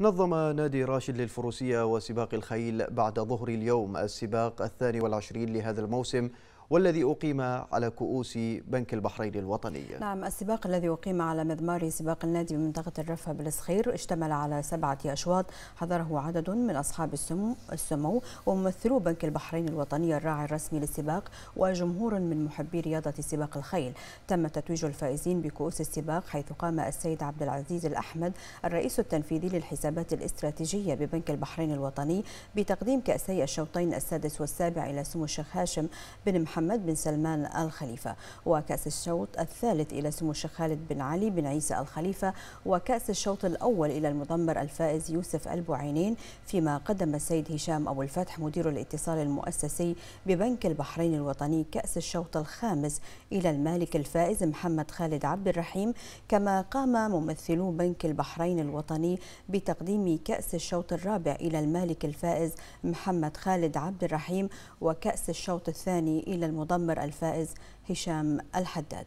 نظم نادي راشد للفروسية وسباق الخيل بعد ظهر اليوم السباق الثاني والعشرين لهذا الموسم والذي أقيم على كؤوس بنك البحرين الوطني نعم السباق الذي أقيم على مضمار سباق النادي بمنطقة الرفة بالصخير اشتمل على سبعة أشواط حضره عدد من أصحاب السمو, السمو وممثلو بنك البحرين الوطني الراعي الرسمي للسباق وجمهور من محبي رياضة سباق الخيل تم تتويج الفائزين بكؤوس السباق حيث قام السيد عبد العزيز الأحمد الرئيس التنفيذي للحسابات الاستراتيجية ببنك البحرين الوطني بتقديم كأسي الشوطين السادس والسابع إلى سمو الشيخ هاشم بن محمد محمد بن سلمان الخليفة وكأس الشوط الثالث إلى سمو الشيخ خالد بن علي بن عيسى الخليفة وكأس الشوط الأول إلى المضمر الفائز يوسف البعينين فيما قدم السيد هشام أبو الفتح مدير الاتصال المؤسسي ببنك البحرين الوطني كأس الشوط الخامس إلى المالك الفائز محمد خالد عبد الرحيم كما قام ممثلو بنك البحرين الوطني بتقديم كأس الشوط الرابع إلى المالك الفائز محمد خالد عبد الرحيم وكأس الشوط الثاني إلى المضمر الفائز هشام الحداد